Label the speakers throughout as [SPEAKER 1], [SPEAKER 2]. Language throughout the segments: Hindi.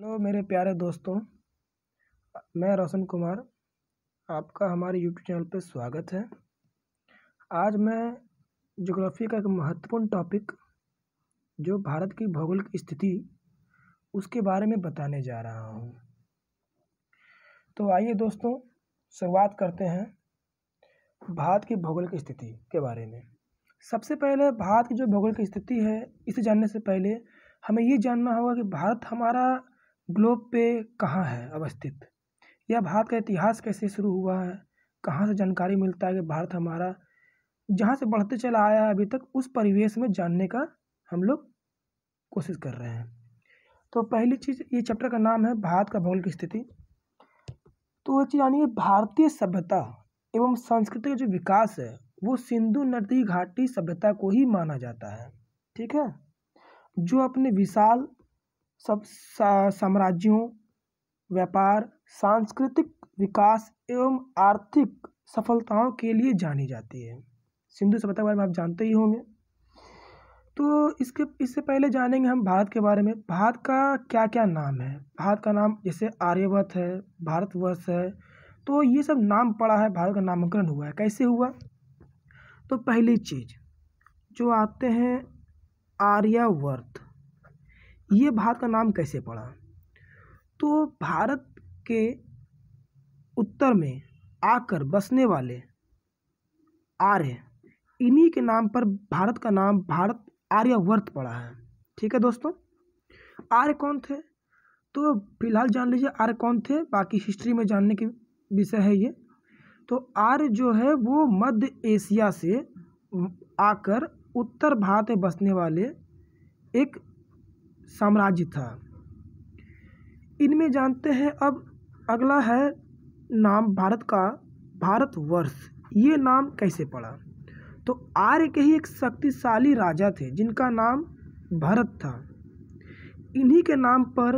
[SPEAKER 1] हेलो मेरे प्यारे दोस्तों मैं रोशन कुमार आपका हमारे यूट्यूब चैनल पर स्वागत है आज मैं जोग्राफी का एक महत्वपूर्ण टॉपिक जो भारत की भौगोलिक स्थिति उसके बारे में बताने जा रहा हूँ तो आइए दोस्तों शुरुआत करते हैं भारत की भौगोलिक स्थिति के बारे में सबसे पहले भारत की जो भौगोलिक स्थिति है इसे जानने से पहले हमें ये जानना होगा कि भारत हमारा ग्लोब पे कहाँ है अवस्थित यह भारत का इतिहास कैसे शुरू हुआ है कहाँ से जानकारी मिलता है कि भारत हमारा जहाँ से बढ़ते चला आया है अभी तक उस परिवेश में जानने का हम लोग कोशिश कर रहे हैं तो पहली चीज़ ये चैप्टर का नाम है भारत का भौगोलिक स्थिति तो वह चीज़ यानी भारतीय सभ्यता एवं संस्कृति का जो विकास है वो सिंधु नदी घाटी सभ्यता को ही माना जाता है ठीक है जो अपने विशाल सब साम्राज्यों व्यापार सांस्कृतिक विकास एवं आर्थिक सफलताओं के लिए जानी जाती है सिंधु सभ्यता के बारे में आप जानते ही होंगे तो इसके इससे पहले जानेंगे हम भारत के बारे में भारत का क्या क्या नाम है भारत का नाम जैसे आर्यवर्त है भारतवर्ष है तो ये सब नाम पड़ा है भारत का नामकरण हुआ है कैसे हुआ तो पहली चीज़ जो आते हैं आर्यावर्त ये भारत का नाम कैसे पड़ा तो भारत के उत्तर में आकर बसने वाले आर्य इन्हीं के नाम पर भारत का नाम भारत आर्यवर्त पड़ा है ठीक है दोस्तों आर्य कौन थे तो फिलहाल जान लीजिए आर्य कौन थे बाकी हिस्ट्री में जानने के विषय है ये तो आर्य जो है वो मध्य एशिया से आकर उत्तर भारत में बसने वाले एक साम्राज्य था इनमें जानते हैं अब अगला है नाम भारत का भारतवर्ष ये नाम कैसे पड़ा तो आर्य के ही एक शक्तिशाली राजा थे जिनका नाम भरत था इन्हीं के नाम पर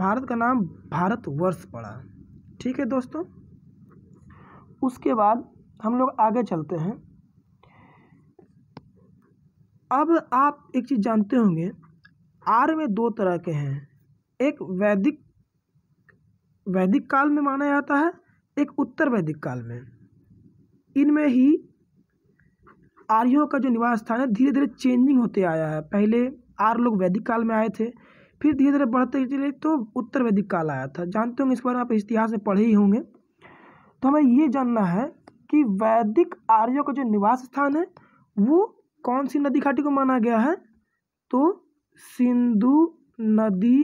[SPEAKER 1] भारत का नाम भारतवर्ष पड़ा ठीक है दोस्तों उसके बाद हम लोग आगे चलते हैं अब आप एक चीज़ जानते होंगे आर्य में दो तरह के हैं एक वैदिक वैदिक काल में माना जाता है एक उत्तर वैदिक काल में इनमें ही आर्यों का जो निवास स्थान है धीरे धीरे चेंजिंग होते आया है पहले आर लोग वैदिक काल में आए थे फिर धीरे धीरे बढ़ते चले तो उत्तर वैदिक काल आया था जानते होंगे इस बारे में आप इतिहास में पढ़े ही होंगे तो हमें ये जानना है कि वैदिक आर्यों का जो निवास स्थान है वो कौन सी नदी घाटी को माना गया है तो सिंधु नदी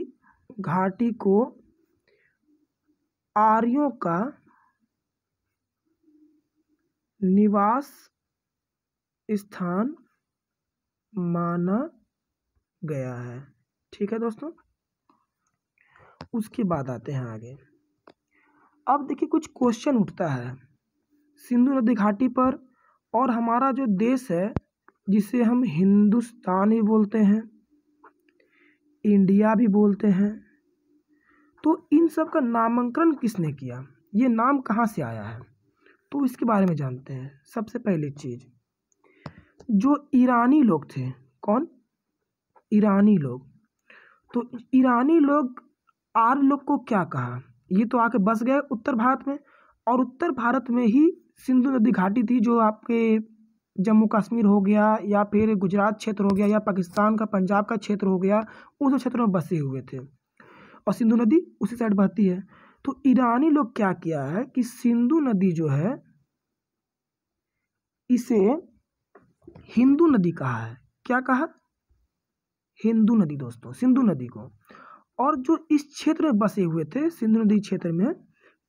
[SPEAKER 1] घाटी को आर्यों का निवास स्थान माना गया है ठीक है दोस्तों उसके बाद आते हैं आगे अब देखिए कुछ क्वेश्चन उठता है सिंधु नदी घाटी पर और हमारा जो देश है जिसे हम हिंदुस्तान ही बोलते हैं इंडिया भी बोलते हैं तो इन सब का नामांकन किसने किया ये नाम कहाँ से आया है तो इसके बारे में जानते हैं सबसे पहली चीज़ जो ईरानी लोग थे कौन ईरानी लोग तो ईरानी लोग आर लोग को क्या कहा ये तो आके बस गए उत्तर भारत में और उत्तर भारत में ही सिंधु नदी घाटी थी जो आपके जम्मू कश्मीर हो गया या फिर गुजरात क्षेत्र हो गया या पाकिस्तान का पंजाब का क्षेत्र हो गया उन क्षेत्रों में बसे हुए थे और सिंधु नदी उसी साइड बहती है तो ईरानी लोग क्या किया है कि सिंधु नदी जो है इसे हिंदू नदी कहा है क्या कहा हिंदू नदी दोस्तों सिंधु नदी को और जो इस क्षेत्र में बसे हुए थे सिंधु नदी क्षेत्र में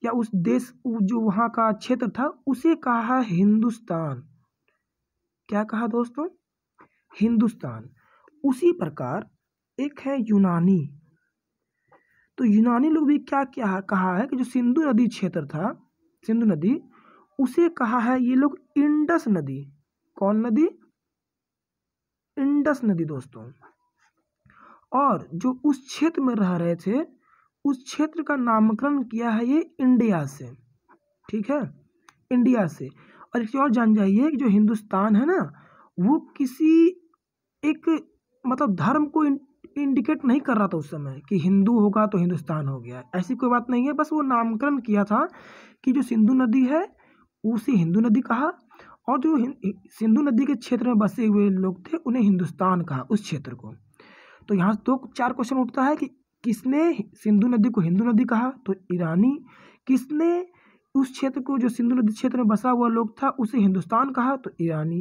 [SPEAKER 1] या उस देश जो वहाँ का क्षेत्र था उसे कहा हिंदुस्तान क्या कहा दोस्तों हिंदुस्तान उसी प्रकार एक है यूनानी तो यूनानी लोग भी क्या क्या कहा है कि जो सिंधु नदी क्षेत्र था सिंधु नदी उसे कहा है ये लोग इंडस नदी कौन नदी इंडस नदी दोस्तों और जो उस क्षेत्र में रह रहे थे उस क्षेत्र का नामकरण किया है ये इंडिया से ठीक है इंडिया से और एक और जान जाइए कि जो हिंदुस्तान है ना वो किसी एक मतलब धर्म को इंडिकेट नहीं कर रहा था उस समय कि हिंदू होगा तो हिंदुस्तान हो गया ऐसी कोई बात नहीं है बस वो नामकरण किया था कि जो सिंधु नदी है उसे हिंदू नदी कहा और जो सिंधु नदी के क्षेत्र में बसे हुए लोग थे उन्हें हिंदुस्तान कहा उस क्षेत्र को तो यहाँ दो तो चार क्वेश्चन उठता है कि किसने सिंधु नदी को हिंदू नदी कहा तो ईरानी किसने उस क्षेत्र को जो सिंधु नदी क्षेत्र में बसा हुआ लोग था उसे हिंदुस्तान कहा तो ईरानी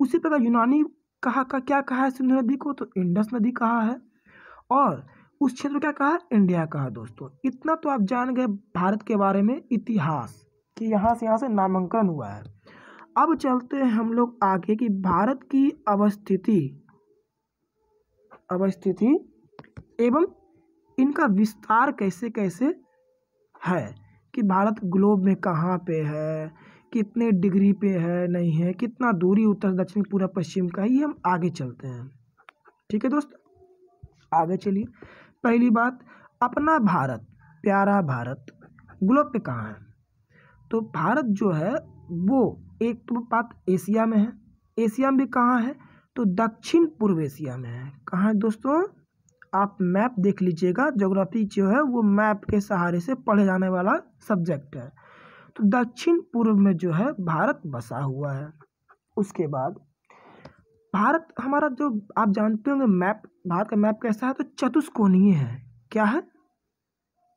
[SPEAKER 1] उसी प्रकार यूनानी कहा का क्या कहा है सिंधु नदी को तो इंडस नदी कहा है और उस क्षेत्र क्या कहा इंडिया कहा दोस्तों इतना तो आप जान गए भारत के बारे में इतिहास कि यहाँ से यहाँ से नामांकन हुआ है अब चलते हैं हम लोग आगे कि भारत की अवस्थिति अवस्थिति एवं इनका विस्तार कैसे कैसे है कि भारत ग्लोब में कहाँ पे है कितने डिग्री पे है नहीं है कितना दूरी उत्तर दक्षिण पूरा पश्चिम का ये हम आगे चलते हैं ठीक है दोस्त आगे चलिए पहली बात अपना भारत प्यारा भारत ग्लोब पे कहाँ है तो भारत जो है वो एक तो बात एशिया में है एशिया में भी कहाँ है तो दक्षिण पूर्व एशिया में है कहाँ है दोस्तों आप मैप देख लीजिएगा जोग्राफी जो है वो मैप के सहारे से पढ़े जाने वाला सब्जेक्ट है तो दक्षिण पूर्व में जो है भारत बसा हुआ है उसके बाद भारत हमारा जो आप जानते होंगे मैप भारत का मैप कैसा है तो चतुष्कोणीय है क्या है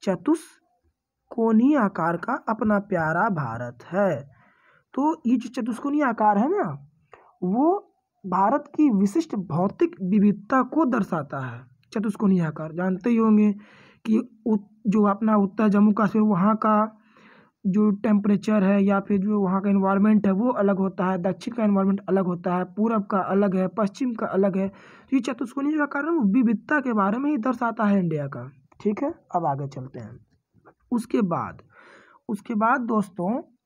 [SPEAKER 1] चतुष्कोणीय आकार का अपना प्यारा भारत है तो ये जो चतुष्कोणीय आकार है ना वो भारत की विशिष्ट भौतिक विविधता को दर्शाता है चतुष्कोणीय आकार जानते ही होंगे कि जो अपना उत्तर जम्मू कश्मीर वहाँ का जो टेम्परेचर है या फिर जो वहाँ का इन्वायरमेंट है वो अलग होता है दक्षिण का इन्वायरमेंट अलग होता है पूरब का अलग है पश्चिम का अलग है तो ये चतुष्कोणीय जो आकार है वो विविधता के बारे में ही दर्शाता है इंडिया का ठीक है अब आगे चलते हैं उसके बाद उसके बाद दोस्तों